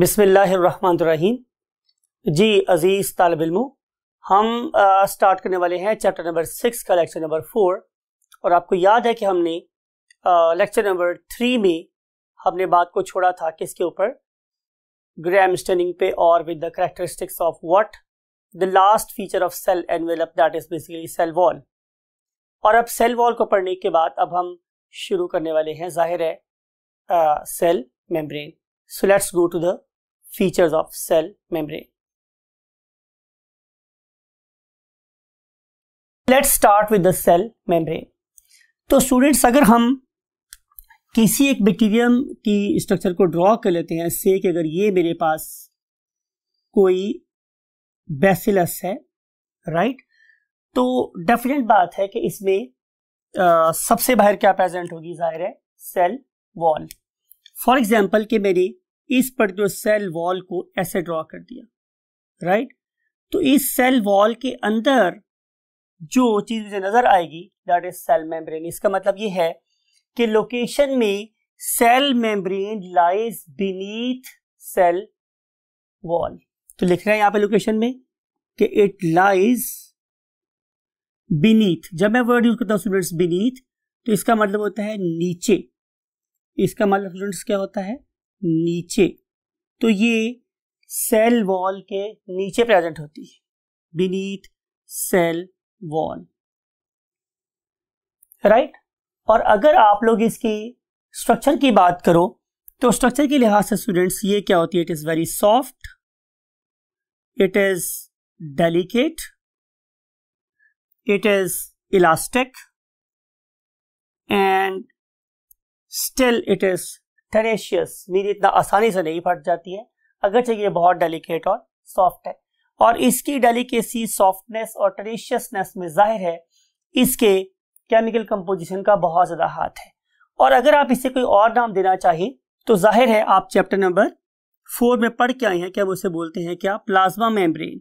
बिसमीम जी अज़ीज़ तालब इलमों हम आ, स्टार्ट करने वाले हैं चैप्टर नंबर सिक्स का लेक्चर नंबर फोर और आपको याद है कि हमने लेक्चर नंबर थ्री में हमने बात को छोड़ा था किसके ऊपर ग्राम स्टेनिंग पे और with the characteristics of what the last feature of cell envelope that is basically cell wall और अब सेल वॉल को पढ़ने के बाद अब हम शुरू करने वाले हैं जाहिर है cell membrane so let's go to the features of cell membrane. Let's start with the cell membrane तो स्टूडेंट्स अगर हम किसी एक बैक्टीरियम की स्ट्रक्चर को ड्रॉ कर लेते हैं से कि अगर ये मेरे पास कोई बेसिलस है राइट तो डेफिनेट बात है कि इसमें आ, सबसे बाहर क्या प्रेजेंट होगी जाहिर है सेल वॉल फॉर एग्जांपल कि मेरी इस पर्टिकुलर सेल वॉल को ऐसे ड्रॉ कर दिया राइट तो इस सेल वॉल के अंदर जो चीज मुझे नजर आएगी दैट इज सेल मेम्ब्रेन इसका मतलब ये है कि लोकेशन में cell membrane lies beneath cell wall तो लिख रहे हैं यहां पे लोकेशन में कि इट लाइज बीनीथ जब मैं वर्ड यूज करता हूँ स्टूडेंट्स बीनीथ तो इसका मतलब होता है नीचे इसका मतलब स्टूडेंट्स क्या होता है नीचे तो ये सेल वॉल के नीचे प्रेजेंट होती है बीनीथ सेल वॉल राइट और अगर आप लोग इसकी स्ट्रक्चर की बात करो तो स्ट्रक्चर के लिहाज से स्टूडेंट्स ये क्या होती है it is very soft it is delicate it is elastic and still it is tenacious मेरी इतना आसानी से नहीं फट जाती है अगर ये बहुत डेलिकेट और सॉफ्ट है और इसकी डेलिकेसी सॉफ्टनेस और टेरेशियसनेस में जाहिर है इसके केमिकल कंपोजिशन का बहुत ज़्यादा हाथ है और अगर आप इसे कोई और नाम देना चाहिए तो जाहिर है आप चैप्टर नंबर फोर में पढ़ के आए हैं क्या उसे बोलते हैं क्या प्लाज्मा मेम्ब्रेन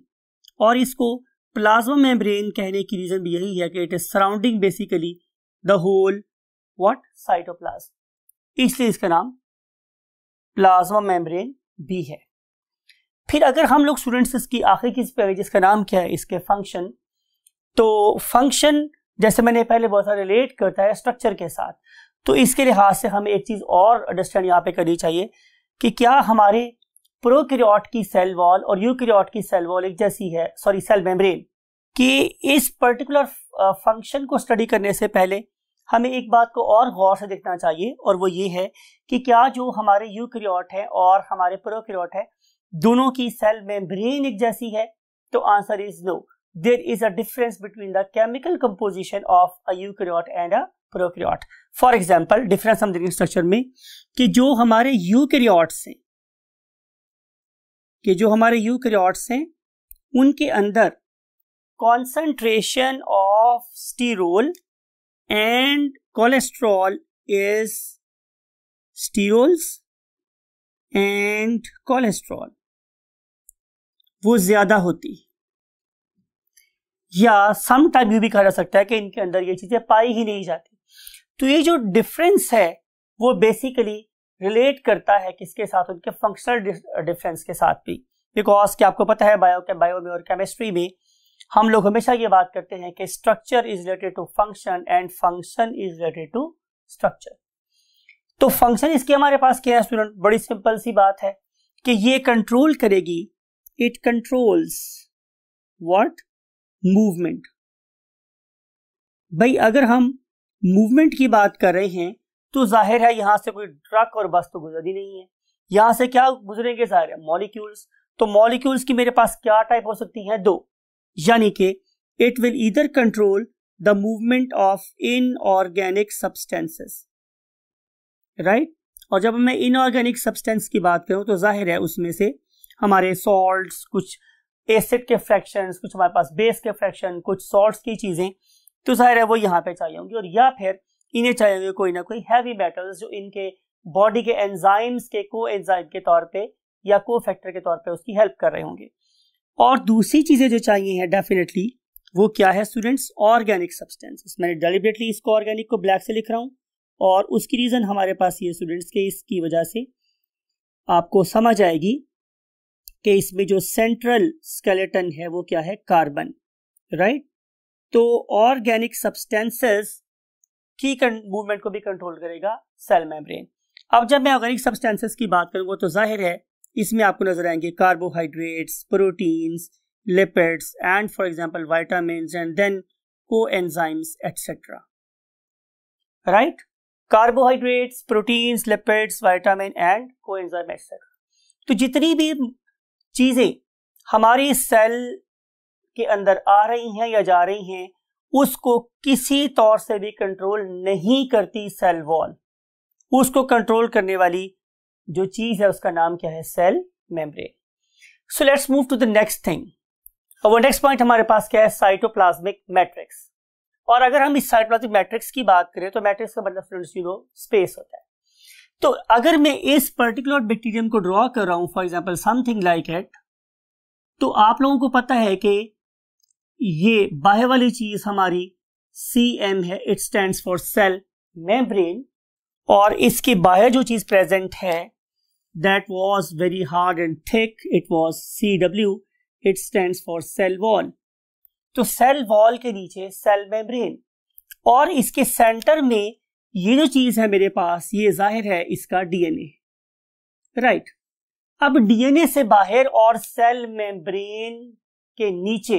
और इसको प्लाज्मा मेम्ब्रेन कहने की रीज़न भी यही है कि it is surrounding basically the whole what cytoplasm इसलिए इसका नाम प्लाज्मा मेम्ब्रेन भी है फिर अगर हम लोग स्टूडेंट्स इसकी आखिर किस पे जिसका नाम क्या है इसके फंक्शन तो फंक्शन जैसे मैंने पहले बहुत सारे रिलेट करता है स्ट्रक्चर के साथ तो इसके लिहाज से हमें एक चीज़ और अंडरस्टैंड यहाँ पे करनी चाहिए कि क्या हमारे प्रोक्रियाट की सेल वॉल और यूक्रियोट की सेल वॉल एक जैसी है सॉरी सेल मेम्ब्रेन कि इस पर्टिकुलर फंक्शन को स्टडी करने से पहले हमें एक बात को और गौर से देखना चाहिए और वो ये है कि क्या जो हमारे यूक्रियोट है और हमारे प्रोक्रियोट है दोनों की सेल मेम्ब्रेन एक जैसी है तो answer is no there is a difference between the chemical composition of a you eukaryote and a prokaryote for example difference हम देखेंगे स्ट्रक्चर में कि जो हमारे यूक्रियोट्स हैं कि जो हमारे यू यूक्रियोट्स हैं उनके अंदर concentration of sterol and cholesterol is sterols and cholesterol वो ज्यादा होती या सम टाइप यू भी कहा जा सकता है कि इनके अंदर ये चीजें पाई ही नहीं जाती तो ये जो डिफरेंस है वो बेसिकली रिलेट करता है किसके साथ उनके फंक्शनल डिफरेंस के साथ भी बिकॉज क्या आपको पता है बायो के बायो में और केमिस्ट्री में हम लोग हमेशा ये बात करते हैं कि structure is related to function and function is related to structure तो फंक्शन इसके हमारे पास क्या है स्टूडेंट बड़ी सिंपल सी बात है कि ये कंट्रोल करेगी इट कंट्रोल्स व्हाट मूवमेंट भाई अगर हम मूवमेंट की बात कर रहे हैं तो जाहिर है यहां से कोई ट्रक और बस तो गुजर ही नहीं है यहां से क्या गुजरेंगे जाहिर है मॉलिक्यूल्स तो मॉलिक्यूल्स की मेरे पास क्या टाइप हो सकती है दो यानी कि it will either control the movement of inorganic substances right और जब मैं इनऑर्गेनिक सब्सटेंस की बात करूँ तो जाहिर है उसमें से हमारे सॉल्ट कुछ एसिड के फ्रैक्शंस कुछ हमारे पास बेस के फ्रैक्शन कुछ सॉल्ट्स की चीज़ें तो जाहिर है वो यहाँ पे चाहिए होंगी और या फिर इन्हें चाहिए होंगे कोई ना कोई हैवी मेटल्स जो इनके बॉडी के एंजाइम्स के को एंजाइम के तौर पे या को फैक्टर के तौर पे उसकी हेल्प कर रहे होंगे और दूसरी चीज़ें जो चाहिए हैं डेफिनेटली वो क्या है स्टूडेंट्स ऑर्गेनिक सब्सटेंसेस मैंने डेलिबरेटली इसको ऑर्गेनिक को ब्लैक से लिख रहा हूँ और उसकी रीज़न हमारे पास ये स्टूडेंट्स के इसकी वजह से आपको समझ आएगी कि इसमें जो सेंट्रल स्केलेटन है वो क्या है कार्बन राइट तो ऑर्गेनिक सब्सटेंसेस की मूवमेंट को भी कंट्रोल करेगा सेल मेम्ब्रेन अब जब मैं ऑर्गेनिक सब्सटेंसेस की बात करूंगा तो जाहिर है इसमें आपको नजर आएंगे carbohydrates proteins lipids and for example vitamin and then coenzymes etcetera right carbohydrates proteins lipids vitamin and coenzyme etcetera तो जितनी भी चीज़ें हमारी सेल के अंदर आ रही हैं या जा रही हैं उसको किसी तौर से भी कंट्रोल नहीं करती सेल वॉल उसको कंट्रोल करने वाली जो चीज है उसका नाम क्या है cell membrane so let's move to the next thing और नेक्स्ट पॉइंट हमारे पास क्या है साइटोप्लाज्मिक मैट्रिक्स और अगर हम इस साइटोप्लाज्मिक मैट्रिक्स की बात करें तो मैट्रिक्स का मतलब फ्रेंड्स यू नो स्पेस होता है तो अगर मैं इस पर्टिकुलर बैक्टीरियम को ड्रॉ कर रहा हूं for example something like eight तो आप लोगों को पता है कि ये बाह्य वाली चीज हमारी सी एम है it stand for cell membrane और इसके बाहर जो चीज प्रेजेंट है that was very hard and thick. It was CW. It stands for cell wall. तो cell wall के नीचे cell membrane और इसके center में ये जो चीज है मेरे पास ये जाहिर है इसका DNA. Right. अब डीएनए से बाहर और सेल मेम्ब्रेन के नीचे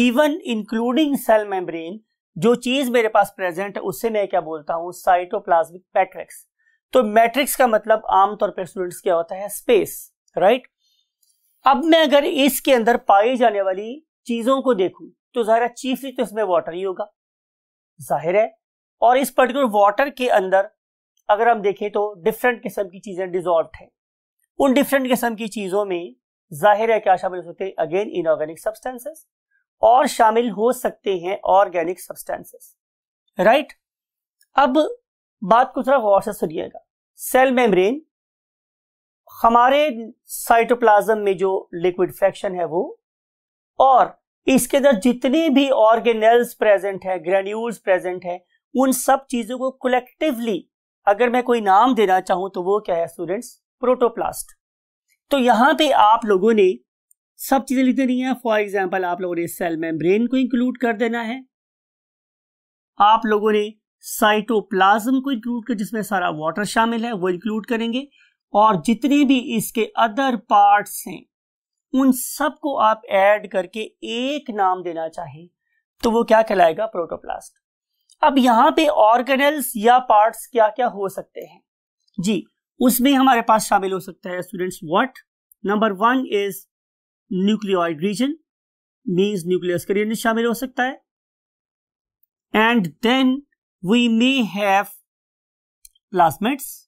इवन इंक्लूडिंग सेल मेम्ब्रेन जो चीज मेरे पास प्रेजेंट है उससे मैं क्या बोलता हूं साइटोप्लाज्मिक मैट्रिक्स तो मैट्रिक्स का मतलब आमतौर पर स्टूडेंट्स क्या होता है स्पेस राइट अब मैं अगर इसके अंदर पाई जाने वाली चीजों को देखूं तो जाहिर है चीफली तो इसमें वाटर ही होगा जाहिर है और इस पर्टिकुलर वाटर के अंदर अगर हम देखें तो डिफरेंट किस्म की चीजें डिजॉल्व हैं उन डिफरेंट किस्म की चीजों में जाहिर है क्या शामिल सकते हैं अगेन इनऑर्गेनिक सब्सटेंसेस और शामिल हो सकते हैं ऑर्गेनिक सब्सटेंसेस राइट अब बात को जरा गौर से सुनिएगा सेल मेम्ब्रेन हमारे साइटोप्लाज्म में जो लिक्विड फ्रैक्शन है वो और इसके अंदर जितने भी ऑर्गेनल्स प्रेजेंट है ग्रेन्यूल्स प्रेजेंट है उन सब चीजों को कलेक्टिवली अगर मैं कोई नाम देना चाहूं तो वो क्या है स्टूडेंट्स प्रोटोप्लास्ट तो यहां पे आप लोगों ने सब चीजें लिख देनी है फॉर एग्जाम्पल आप लोगों ने सेल मेम्ब्रेन को इंक्लूड कर देना है आप लोगों ने साइटोप्लाज्म को इंक्लूड कर जिसमें सारा वाटर शामिल है वो इंक्लूड करेंगे और जितने भी इसके अदर पार्ट्स हैं उन सब को आप ऐड करके एक नाम देना चाहें तो वो क्या कहलाएगा प्रोटोप्लास्ट अब यहां पे ऑर्गेनल्स या पार्ट्स क्या क्या हो सकते हैं जी उसमें हमारे पास शामिल हो सकता है students what number one is nucleoid region means nucleus के शामिल हो सकता है and then we may have plasmids,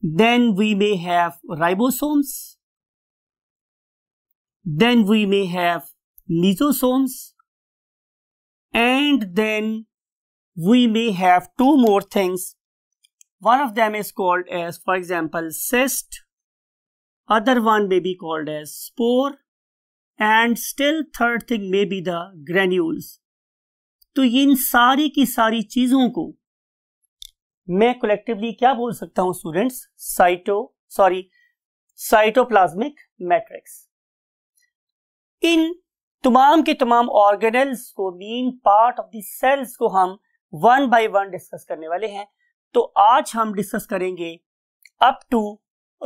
then we may have ribosomes, then we may have mesosomes, and then we may have two more things. One of them is called as, for example, cyst, other one may be called as spore, and still third thing may be the granules. तो ये इन सारी की सारी चीजों को मैं collectively क्या बोल सकता हूं students cyto sorry cytoplasmic matrix इन तमाम के तमाम ऑर्गेनल्स को mean part of the cells को हम वन बाय वन डिस्कस करने वाले हैं तो आज हम डिस्कस करेंगे अप टू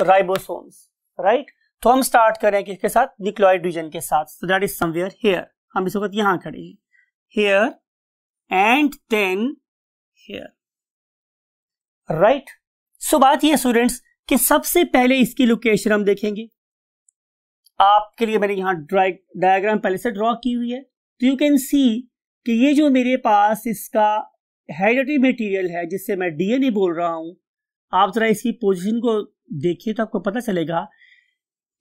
राइबोसोम्स राइट तो हम स्टार्ट करें किसके साथ निक्लोइड रीजन के साथ दैट इज समवेयर हेयर हम इस वक्त यहां खड़े हैं here and then here so बात यह स्टूडेंट्स कि सबसे पहले इसकी लोकेशन हम देखेंगे आपके लिए मैंने ड्राइ डायग्राम पहले से ड्रॉ की हुई है तो यू कैन सी कि ये जो मेरे पास इसका हेरिडेटरी मटेरियल है जिससे मैं डीएनए बोल रहा हूं आप जरा इसकी पोजीशन को देखिए तो आपको पता चलेगा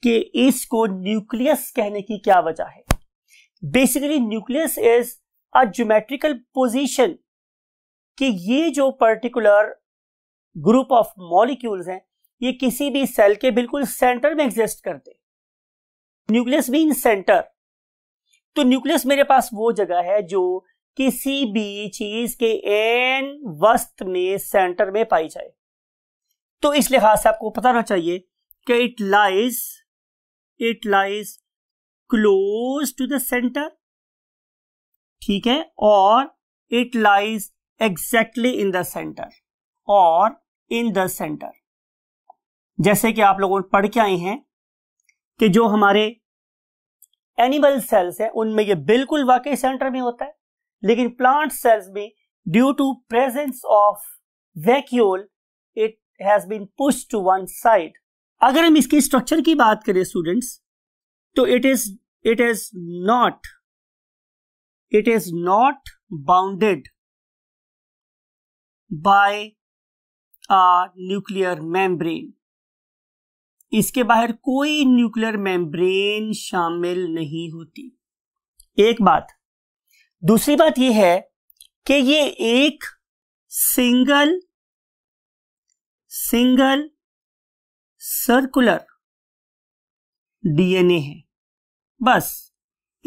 कि इसको न्यूक्लियस कहने की क्या वजह है basically nucleus is a geometrical position कि ये जो पर्टिकुलर ग्रुप ऑफ मॉलिक्यूल्स हैं ये किसी भी सेल के बिल्कुल सेंटर में एग्जिस्ट करते न्यूक्लियस भी इन सेंटर तो न्यूक्लियस मेरे पास वो जगह है जो किसी भी चीज के एन वस्त में सेंटर में पाई जाए तो इस लिहाज से आपको पता होना चाहिए कि it lies it lies close to the centre ठीक है और it lies exactly in the centre और इन द सेंटर जैसे कि आप लोगों पढ़ के आए हैं कि जो हमारे एनिमल सेल्स हैं उनमें ये बिल्कुल वाकई सेंटर में होता है लेकिन प्लांट सेल्स में due to presence of vacuole it has been push to one side अगर हम इसकी स्ट्रक्चर की बात करें स्टूडेंट्स तो it is it is not it is not bounded by a nuclear membrane इसके बाहर कोई न्यूक्लियर मेम्ब्रेन शामिल नहीं होती एक बात दूसरी बात यह है कि ये एक सिंगल सिंगल सर्कुलर डीएनए है बस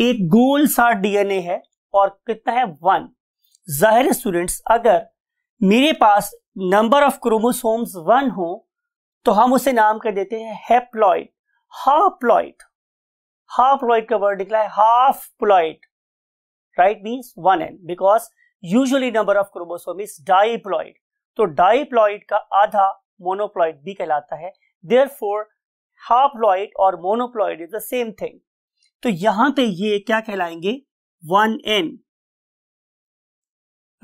एक गोल सा डीएनए है और कितना है वन जाहिर स्टूडेंट्स अगर मेरे पास नंबर ऑफ क्रोमोसोम्स वन हो तो हम उसे नाम कर देते हैं हेप्लॉइड हाप्लॉइड हाप्लॉइड का वर्ड निकला है half ploid right means one N because usually number of chromosome is diploid तो डाइप्लॉइड का आधा मोनोप्लॉइड भी कहलाता है देयर फोर हाप्लॉइड और monoploid is the same thing तो यहां पे ये क्या कहलाएंगे वन एन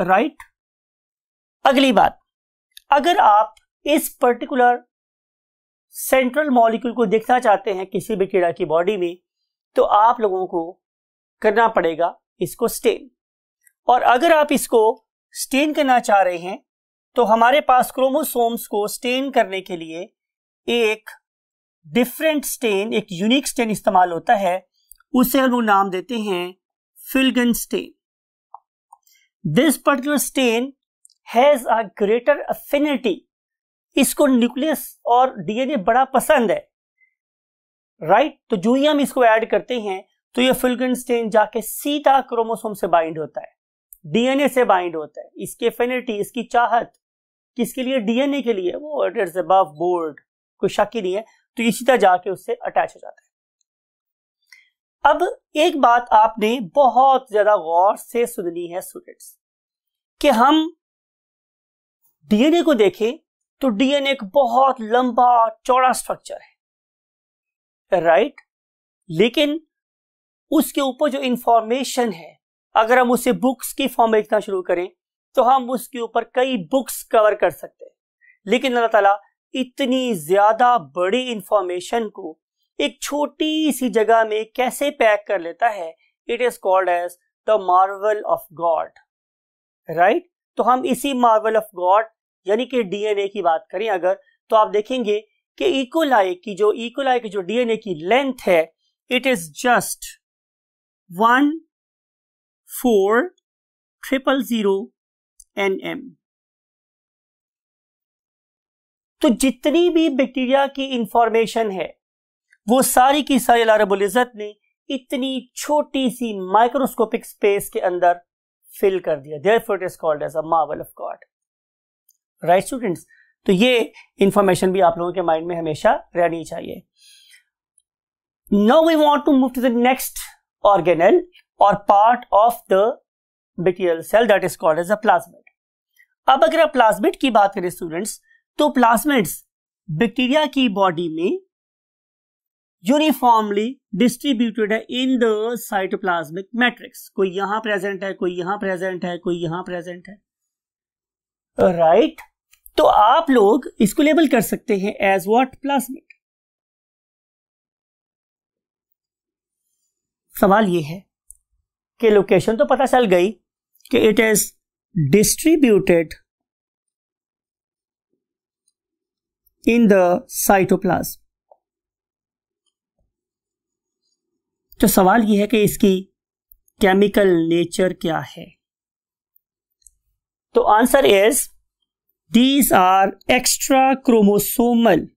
राइट अगली बात अगर आप इस पर्टिकुलर सेंट्रल मॉलिक्यूल को देखना चाहते हैं किसी भी कीड़ा की बॉडी में तो आप लोगों को करना पड़ेगा इसको स्टेन और अगर आप इसको स्टेन करना चाह रहे हैं तो हमारे पास क्रोमोसोम्स को स्टेन करने के लिए एक डिफरेंट स्टेन एक यूनिक स्टेन इस्तेमाल होता है उसे हम नाम देते हैं Filgen stain. This particular stain has a greater affinity. इसको न्यूक्लियस और डीएनए बड़ा पसंद है राइट right? तो जो ही हम इसको ऐड करते हैं तो ये फिलगन स्टेन जाके सीधा क्रोमोसोम से बाइंड होता है डीएनए से बाइंड होता है इसकी एफिनिटी इसकी चाहत किसके लिए डीएनए के लिए वो इट इज बोर्ड कोई शक ही नहीं है तो इसी तरह जाके उससे अटैच हो जाता है अब एक बात आपने बहुत ज्यादा गौर से सुननी है स्टूडेंट्स कि हम डीएनए को देखें तो डीएनए एक बहुत लंबा चौड़ा स्ट्रक्चर है राइट लेकिन उसके ऊपर जो इंफॉर्मेशन है अगर हम उसे बुक्स की फॉर्म में लिखना शुरू करें तो हम उसके ऊपर कई बुक्स कवर कर सकते हैं लेकिन अल्लाह ताला इतनी ज्यादा बड़ी इंफॉर्मेशन को एक छोटी सी जगह में कैसे पैक कर लेता है it is called as the marvel of God right तो हम इसी मार्वल ऑफ गॉड यानी कि डीएनए की बात करें अगर तो आप देखेंगे कि इकोलाई e की जो इकोलाई e की जो डीएनए की लेंथ है it is just one four triple zero N M तो जितनी भी बैक्टीरिया की इंफॉर्मेशन है वो सारी की सारी लारबुल्ज़त ने इतनी छोटी सी माइक्रोस्कोपिक स्पेस के अंदर फिल कर दिया therefore it is called as a marvel of God right students तो ये इंफॉर्मेशन भी आप लोगों के माइंड में हमेशा रहनी चाहिए now we want to move to the next organelle और part of the bacterial cell that is called as a plasmid अब अगर आप प्लाज्मिड की बात करें स्टूडेंट्स तो प्लाज्मिड्स बैक्टीरिया की बॉडी में यूनिफॉर्मली डिस्ट्रीब्यूटेड है इन द साइटोप्लाज्मिक मैट्रिक्स कोई यहां प्रेजेंट है कोई यहां प्रेजेंट है कोई यहां प्रेजेंट है राइट right? तो आप लोग इसको लेबल कर सकते हैं एज वॉट प्लाज्मिक सवाल ये है कि लोकेशन तो पता चल गई कि it is distributed in the cytoplasm तो सवाल यह है कि इसकी केमिकल नेचर क्या है तो answer is these are extra chromosomal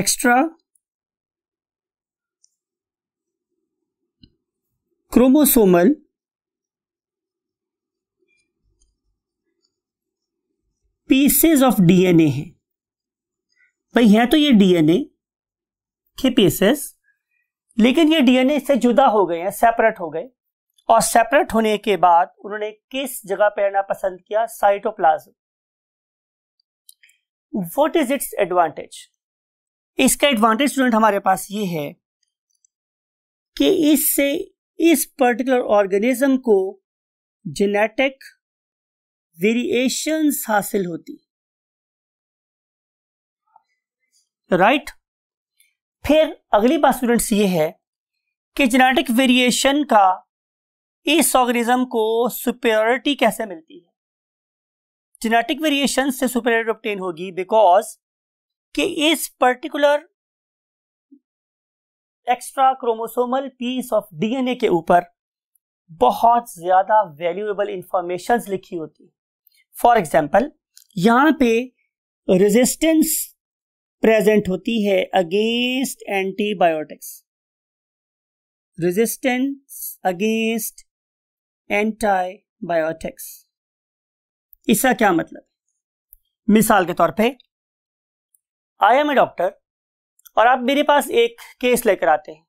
extra chromosomal pieces of DNA हैं भाई है तो ये डीएनए के पीसेस लेकिन ये डीएनए से जुदा हो गए हैं सेपरेट हो गए और सेपरेट होने के बाद उन्होंने किस जगह पे रहना पसंद किया cytoplasm what is its advantage इसका एडवांटेज स्टूडेंट हमारे पास ये है कि इससे इस पर्टिकुलर ऑर्गेनिज्म को जेनेटिक वेरिएशंस हासिल होती राइट right? फिर अगली बात स्टूडेंट्स ये है कि जेनेटिक वेरिएशन का इस ऑर्गेनिज्म को सुपेरिटी कैसे मिलती है जेनेटिक वेरिएशन से सुपेरिटी ऑप्टेन होगी बिकॉज कि इस particular extra chromosomal piece of DNA के ऊपर बहुत ज्यादा वैल्यूएबल इंफॉर्मेशन लिखी होती है फॉर एग्जाम्पल यहाँ पे रेजिस्टेंस प्रेजेंट होती है against antibiotics resistance against antibiotics इसका क्या मतलब मिसाल के तौर पे आई एम ए डॉक्टर और आप मेरे पास एक केस लेकर आते हैं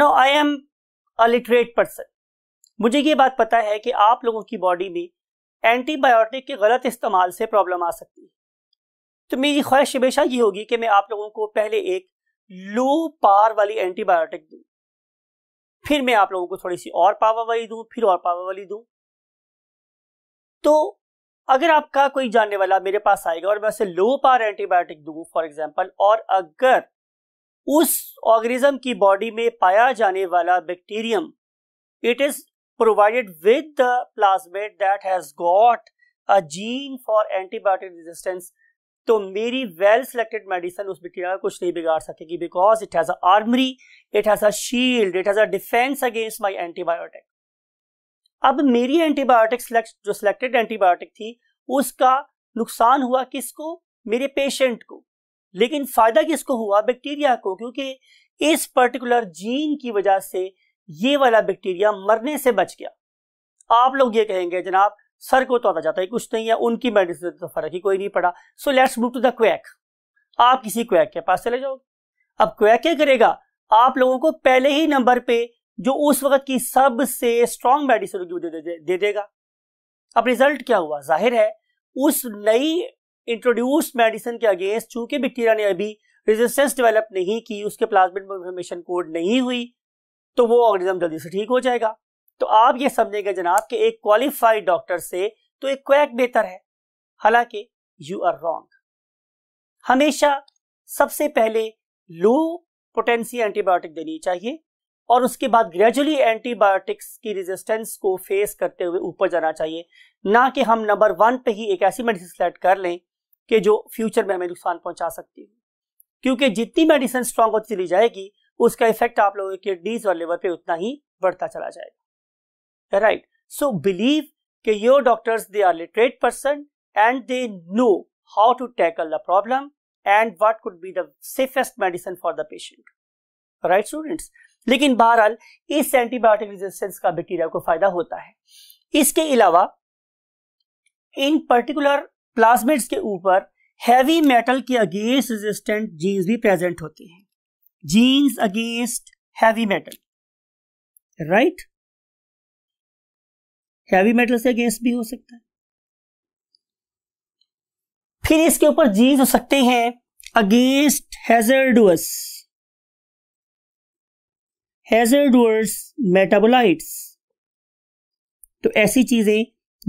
no I am illiterate person मुझे ये बात पता है कि आप लोगों की बॉडी में एंटीबायोटिक के गलत इस्तेमाल से प्रॉब्लम आ सकती है तो मेरी ख्वाहिश हमेशा ये होगी कि मैं आप लोगों को पहले एक लो पावर वाली एंटीबायोटिक दूँ फिर मैं आप लोगों को थोड़ी सी और पावर वाली दूँ फिर और पावर वाली दूँ तो अगर आपका कोई जानने वाला मेरे पास आएगा और मैं उसे लो पावर एंटीबायोटिक दूँ फॉर एग्जाम्पल और अगर उस ऑर्गेनिज्म की बॉडी में पाया जाने वाला bacterium it is provided with the plasmid that has got a gene for antibiotic resistance तो मेरी वेल सिलेक्टेड मेडिसिन उस बैक्टीरिया कुछ नहीं बिगाड़ सकेगी because it has armoury it has shield it has a defence against my antibiotic अब मेरी antibiotic जो सिलेक्टेड एंटीबायोटिक थी उसका नुकसान हुआ किसको मेरे पेशेंट को लेकिन फायदा किसको हुआ बैक्टीरिया को क्योंकि इस पर्टिकुलर जीन की वजह से ये वाला बैक्टीरिया मरने से बच गया आप लोग ये कहेंगे जनाब सर को तो आता जाता है कुछ नहीं है उनकी मेडिसिन तो फर्क ही कोई नहीं पड़ा so let's move to the quack आप किसी क्वैक के पास चले जाओगे अब क्वैक क्या करेगा आप लोगों को पहले ही नंबर पे जो उस वक्त की सबसे स्ट्रांग मेडिसिन होगी दे, दे, दे देगा अब रिजल्ट क्या हुआ जाहिर है उस नई इंट्रोड्यूस मेडिसिन के अगेंस्ट चूंकि बैक्टीरिया ने अभी रेजिस्टेंस डेवलप नहीं की उसके प्लाज्मा इन्फॉर्मेशन कोड नहीं हुई तो वो ऑर्गेनिज्म जल्दी से ठीक हो जाएगा तो आप ये समझेंगे जनाब कि एक क्वालिफाइड डॉक्टर से तो एक क्वैक बेहतर है हालांकि यू आर रॉन्ग हमेशा सबसे पहले लो पोटेंसी एंटीबायोटिक देनी चाहिए और उसके बाद ग्रेजुअली एंटीबायोटिक्स की रेजिस्टेंस को फेस करते हुए ऊपर जाना चाहिए ना कि हम नंबर वन पे ही एक ऐसी मेडिसिन सेलेक्ट कर लें कि जो फ्यूचर में हमें नुकसान पहुंचा सकती है क्योंकि जितनी मेडिसिन स्ट्रांग होती चली जाएगी उसका इफेक्ट आप लोगों के किडनीज और लिवर पे उतना ही बढ़ता चला जाएगा right so believe that your doctors they are literate person and they know how to tackle the problem and what could be the safest medicine for the patient right students लेकिन बहरहाल इस antibiotic resistance का bacteria को फायदा होता है इसके अलावा इन पर्टिकुलर प्लाज्मिड्स के ऊपर हैवी मेटल के अगेंस्ट रेजिस्टेंट जीन्स भी प्रेजेंट होते हैं genes against heavy metal right heavy metal से गैस भी हो सकता है फिर इसके ऊपर जीज हो सकते हैं अगेंस्ट हैजर्डुअस हैजर्डुअस मेटाबोलाइट्स तो ऐसी चीजें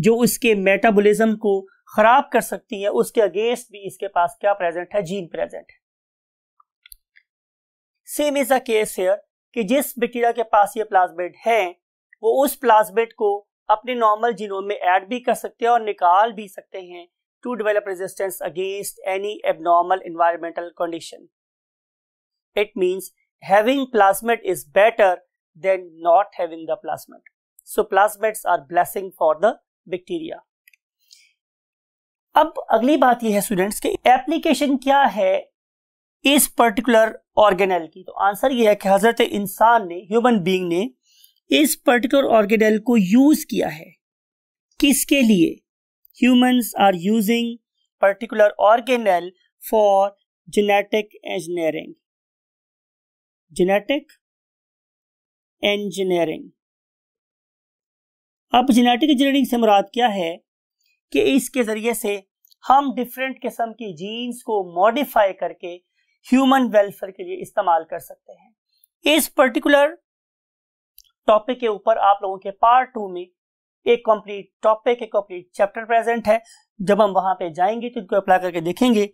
जो उसके मेटाबॉलिज्म को खराब कर सकती है उसके अगेंस्ट भी इसके पास क्या प्रेजेंट है जीन प्रेजेंट है same is a case here कि जिस बैक्टीरिया के पास ये प्लाज्मिड है वो उस प्लाज्मिड को अपने नॉर्मल जीनोम में ऐड भी कर सकते हैं और निकाल भी सकते हैं to develop resistance against any abnormal environmental condition it means having plasmid is better than not having the plasmid so plasmids are blessing for the bacteria अब अगली बात यह है स्टूडेंट्स की एप्लीकेशन क्या है इस पर्टिकुलर ऑर्गेनल की तो आंसर यह है कि हजरत इंसान ने ह्यूमन बीइंग ने इस पर्टिकुलर ऑर्गेनेल को यूज किया है किसके लिए humans are using particular organelle for genetic engineering genetic engineering अब जेनेटिक इंजीनियरिंग से मुराद क्या है कि इसके ज़रिए से हम डिफरेंट किस्म की जीन्स को मॉडिफाई करके ह्यूमन वेलफेयर के लिए इस्तेमाल कर सकते हैं इस पर्टिकुलर टॉपिक के ऊपर आप लोगों के पार्ट टू में एक कंप्लीट टॉपिक एक कंप्लीट चैप्टर प्रेजेंट है जब हम वहां पे जाएंगे तो इनको अप्लाई करके देखेंगे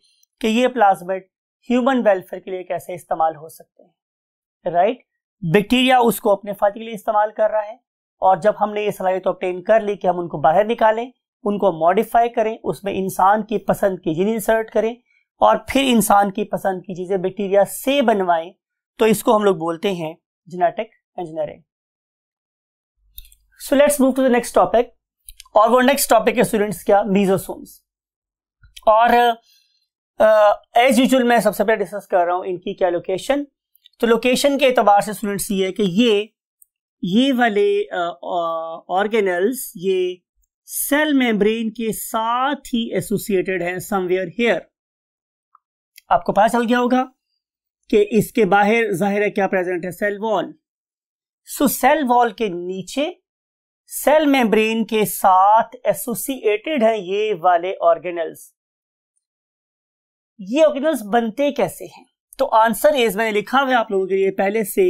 कि ये प्लाज्मेट ह्यूमन वेलफेयर के लिए कैसे इस्तेमाल हो सकते हैं राइट बैक्टीरिया उसको अपने फायदे के लिए इस्तेमाल कर रहा है और जब हमने ये सलाहियत तो ऑप्टेन कर ली कि हम उनको बाहर निकालें उनको मॉडिफाई करें उसमें इंसान की पसंद की चीज इंसर्ट करें और फिर इंसान की पसंद की चीज़ें बैक्टीरिया से बनवाएं तो इसको हम लोग बोलते हैं genetic engineering so let's move to the next topic और वो नेक्स्ट टॉपिक है स्टूडेंट्स क्या मीजोसोम्स और एज uh, यूजल मैं सबसे पहले डिस्कस कर रहा हूँ इनकी क्या लोकेशन तो लोकेशन के अतबार से स्टूडेंट्स ये है कि ये ये वाले ऑर्गेनल्स uh, uh, ये सेल मेम्ब्रेन के साथ ही एसोसिएटेड हैं समवेयर हेयर आपको पता चल गया होगा कि इसके बाहर जाहिर है क्या प्रेजेंट है cell wall so cell wall के नीचे सेल मेम्ब्रेन के साथ एसोसिएटेड है ये वाले ऑर्गेनल्स ये ऑर्गेनल्स बनते कैसे हैं तो आंसर इज मैंने लिखा हुआ है आप लोगों के लिए पहले से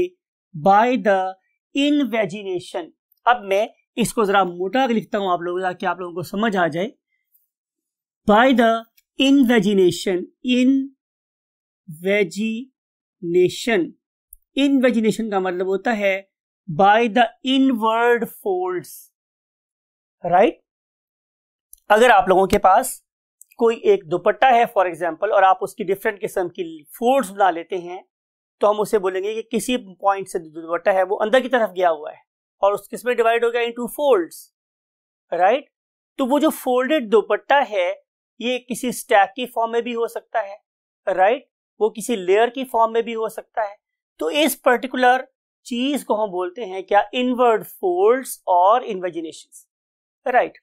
बाय द इनवेजिनेशन अब मैं इसको जरा मोटा लिखता हूं आप लोगों ताकि आप लोगों को समझ आ जाए by the invagination invagination invagination का मतलब होता है by the inward folds right right? अगर आप लोगों के पास कोई एक दुपट्टा है फॉर एग्जाम्पल और आप उसकी डिफरेंट किस्म की फोल्ड्स बना लेते हैं तो हम उसे बोलेंगे कि किसी पॉइंट से जो दुपट्टा है वो अंदर की तरफ गया हुआ है और उस किस्में डिवाइड हो गया टू फोल्ड्स राइट तो वो जो फोल्डेड दुपट्टा है ये किसी स्टैक की फॉर्म में भी हो सकता है राइट right? वो किसी लेयर की फॉर्म में भी हो सकता है तो इस पर्टिकुलर चीज को हम बोलते हैं क्या इनवर्ड फोल्ड्स और इन्वेजिनेशन राइट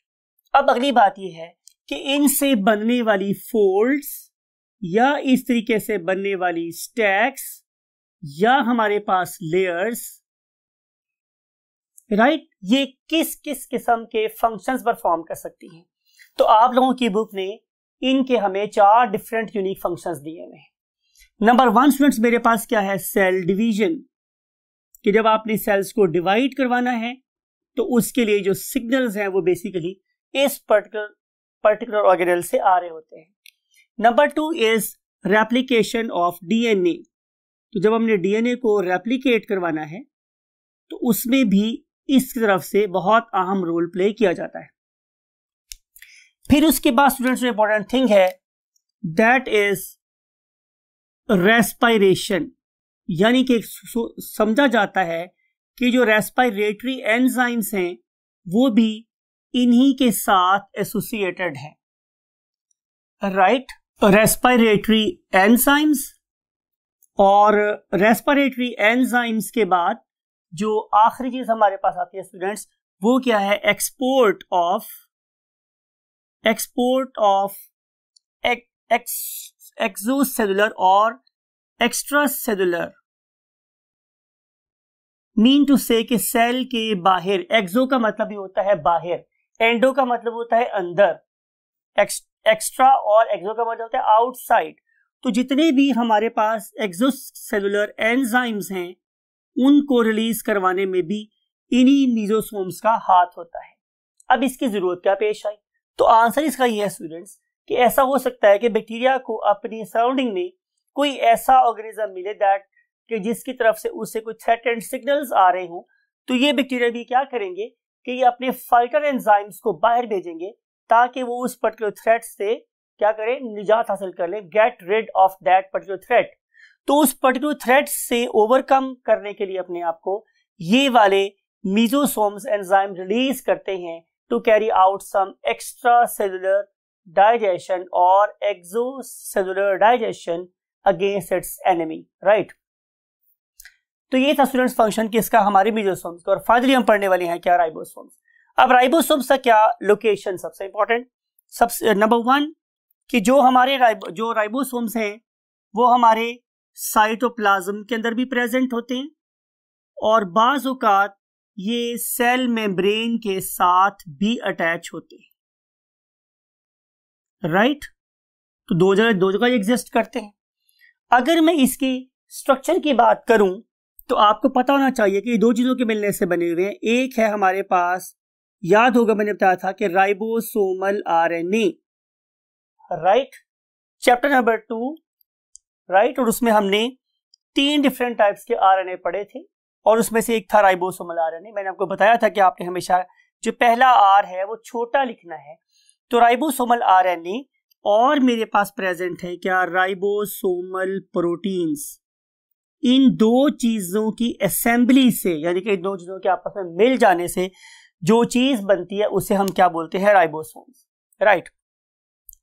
अब अगली बात यह है कि इनसे बनने वाली फोल्ड्स या इस तरीके से बनने वाली स्टैक्स या हमारे पास लेयर्स राइट right? ये किस किस किस्म के फंक्शंस परफॉर्म कर सकती हैं तो आप लोगों की बुक ने इनके हमें चार डिफरेंट यूनिक फंक्शंस दिए हुए हैं नंबर वन स्टूडेंट्स मेरे पास क्या है सेल डिवीजन कि जब आपने सेल्स को डिवाइड करवाना है तो उसके लिए जो सिग्नल्स हैं वो बेसिकली इस पर्टिकुलर पर्टिकुलर ऑर्गेनल से आ रहे होते हैं number two is replication of DNA तो जब हमने डीएनए को रेप्लीकेट करवाना है तो उसमें भी इस तरफ से बहुत अहम रोल प्ले किया जाता है फिर उसके बाद स्टूडेंट्स इंपॉर्टेंट थिंग है दैट इज रेस्पायरेशन यानी कि समझा जाता है कि जो रेस्पायरेटरी एंजाइम्स हैं वो भी इन्हीं के साथ एसोसिएटेड है राइट रेस्पायरेटरी एंजाइम्स और रेस्पायरेटरी एंजाइम्स के बाद जो आखिरी चीज हमारे पास आती है स्टूडेंट्स वो क्या है export of export of exocellular और एक्स्ट्रासेलुलर मीन टू से कि सेल के बाहर एक्सो का मतलब ही होता है बाहर एंडो का मतलब होता है अंदर एक्स्ट्रा और एक्सो का मतलब होता है आउटसाइड तो जितने भी हमारे पास एक्सोसेलुलर एंजाइम्स हैं उनको रिलीज करवाने में भी इन्हीं मीजोसोम्स का हाथ होता है अब इसकी जरूरत क्या पेश आई तो आंसर इसका यह है स्टूडेंट्स कि ऐसा हो सकता है कि बैक्टीरिया को अपनी सराउंडिंग में कोई ऐसा ऑर्गेनिज्म मिले दैट कि जिसकी तरफ से उससे कोई थ्रेट एंड सिग्नल्स आ रहे हों तो ये बैक्टीरिया भी क्या करेंगे कि ये अपने फाइटर एंजाइम्स को बाहर भेजेंगे ताकि वो उस पर्टिकुलर थ्रेट से क्या करें निजात हासिल कर लें get rid of that particular threat तो उस पर्टिकुलर थ्रेट से ओवरकम करने के लिए अपने आप को ये वाले मीजोसोम्स एंजाइम रिलीज करते हैं to carry out some extracellular digestion और exocellular digestion against its enemy right तो ये था स्टूडेंट्स फंक्शन कि इसका हमारे मीजोसोम्स का और फाइनली हम पढ़ने वाले हैं क्या राइबोसोम्स अब राइबोसोम्स का क्या लोकेशन सबसे इंपॉर्टेंट सबसे नंबर वन कि जो हमारे जो राइबोसोम्स हैं वो हमारे साइटोप्लाज्म के अंदर भी प्रेजेंट होते हैं और बाज़ात ये सेल मेम्ब्रेन के साथ भी अटैच होते हैं राइट right? तो दो जगह दो जगह एग्जिस्ट करते हैं अगर मैं इसकी स्ट्रक्चर की बात करूं तो आपको पता होना चाहिए कि दो चीज़ों के मिलने से बने हुए हैं एक है हमारे पास याद होगा मैंने बताया था कि ribosomal RNA right chapter number two right और उसमें हमने तीन डिफरेंट टाइप्स के आरएनए पढ़े थे और उसमें से एक था राइबोसोमल आरएनए मैंने आपको बताया था कि आपने हमेशा जो पहला आर है वो छोटा लिखना है तो राइबोसोमल आरएनए और मेरे पास प्रेजेंट है क्या राइबोसोमल प्रोटीन्स इन दो चीज़ों की असेंबली से यानी कि दो चीज़ों के आपस में मिल जाने से जो चीज़ बनती है उसे हम क्या बोलते हैं राइबोसोम्स राइट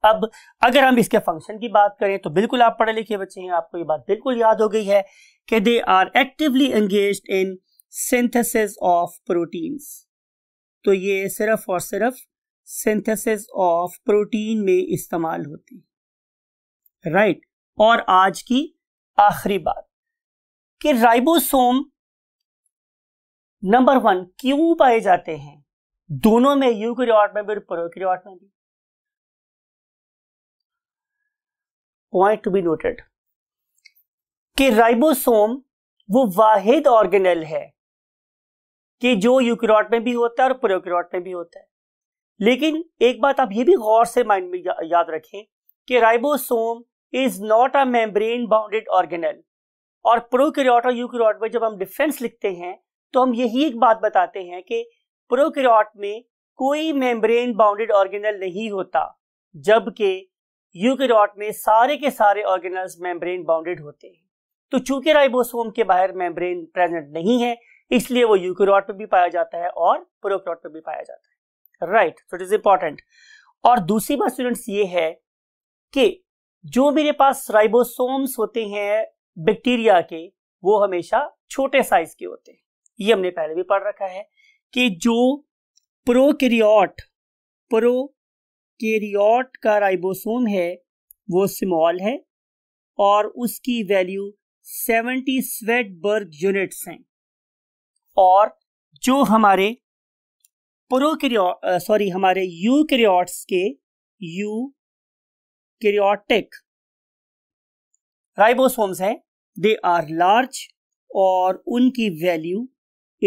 अब अगर हम इसके फंक्शन की बात करें तो बिल्कुल आप पढ़े लिखे बच्चे हैं आपको ये बात बिल्कुल याद हो गई है कि they are actively engage in synthesis of proteins तो ये सिर्फ और सिर्फ सिंथेसिस ऑफ प्रोटीन में इस्तेमाल होती है राइट और आज की आखिरी बात कि राइबोसोम नंबर वन क्यों पाए जाते हैं दोनों में यूक्रियोट में भी प्रोक्रियोट में भी पॉइंट टू बी नोटेड कि राइबोसोम वो वाहिद ऑर्गेनल है कि जो यूक्रियोट में भी होता है और प्रोक्रियोट में भी होता है लेकिन एक बात आप ये भी गौर से माइंड में या, याद रखें कि ribosome is not a membrane bounded organelle और प्रोकैरियोट और यूकैरियोट में जब हम डिफरेंस लिखते हैं तो हम यही एक बात बताते हैं कि प्रोकैरियोट में कोई मेम्ब्रेन बाउंडेड ऑर्गेनल नहीं होता जबकि यूकैरियोट में सारे के सारे ऑर्गेनल्स मेम्ब्रेन बाउंडेड होते हैं तो चूंकि राइबोसोम के बाहर मेम्ब्रेन प्रेजेंट नहीं है इसलिए वो यूकैरियोट में भी पाया जाता है और प्रोकैरियोट में भी पाया जाता है right so it is important और दूसरी बात स्टूडेंट्स ये है कि जो मेरे पास राइबोसोम्स होते हैं बैक्टीरिया के वो हमेशा छोटे साइज के होते हैं ये हमने पहले भी पढ़ रखा है कि जो प्रोकैरियोट प्रोकैरियोट का राइबोसोम है वो स्मॉल है और उसकी वैल्यू 70 स्वेटबर्ग यूनिट्स हैं और जो हमारे प्रोक्रियो सॉरी uh, हमारे क्रियोट्स के यू क्रियोटिक राइबोसोम्स हैं दे आर लार्ज और उनकी वैल्यू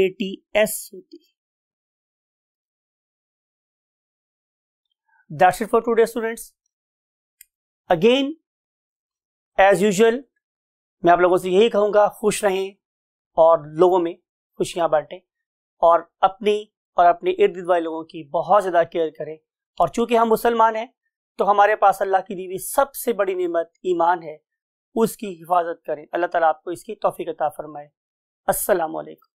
एटीएस होती है that's it for today students again as usual मैं आप लोगों से यही कहूंगा खुश रहें और लोगों में खुशियां बांटें और अपनी और अपने इर्द गिर्द वाले लोगों की बहुत ज़्यादा केयर करें और चूँकि हम मुसलमान हैं तो हमारे पास अल्लाह की दीवी सबसे बड़ी नमत ईमान है उसकी हिफाजत करें अल्लाह ताला आपको इसकी तोफ़ी तफ़रमाए फ़रमाए असलकम